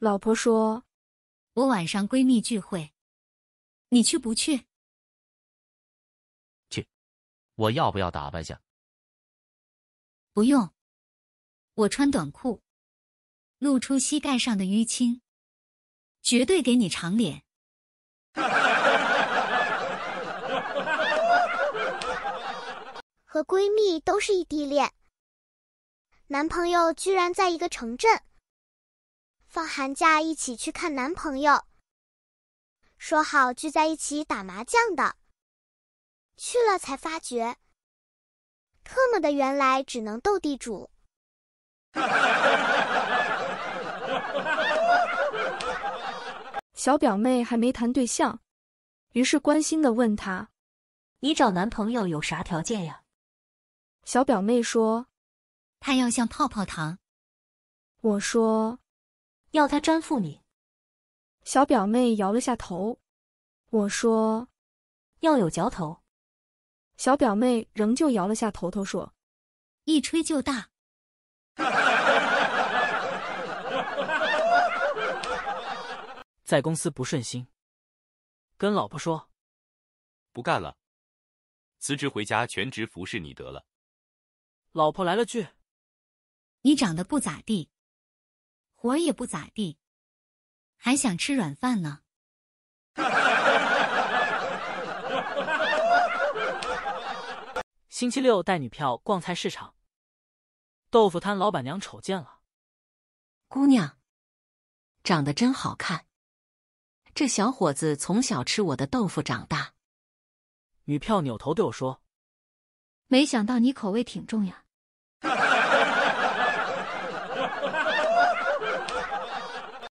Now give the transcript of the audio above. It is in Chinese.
老婆说：“我晚上闺蜜聚会，你去不去？”“去，我要不要打扮下？”“不用，我穿短裤，露出膝盖上的淤青，绝对给你长脸。”“哈哈哈和闺蜜都是异地恋，男朋友居然在一个城镇。放寒假一起去看男朋友，说好聚在一起打麻将的，去了才发觉，特么的原来只能斗地主。小表妹还没谈对象，于是关心的问她：“你找男朋友有啥条件呀？”小表妹说：“他要像泡泡糖。”我说。要他粘附你，小表妹摇了下头。我说：“要有嚼头。”小表妹仍旧摇了下头，头说：“一吹就大。”在公司不顺心，跟老婆说不干了，辞职回家全职服侍你得了。老婆来了句：“你长得不咋地。”活也不咋地，还想吃软饭呢。星期六带女票逛菜市场，豆腐摊老板娘瞅见了，姑娘长得真好看。这小伙子从小吃我的豆腐长大。女票扭头对我说：“没想到你口味挺重呀。”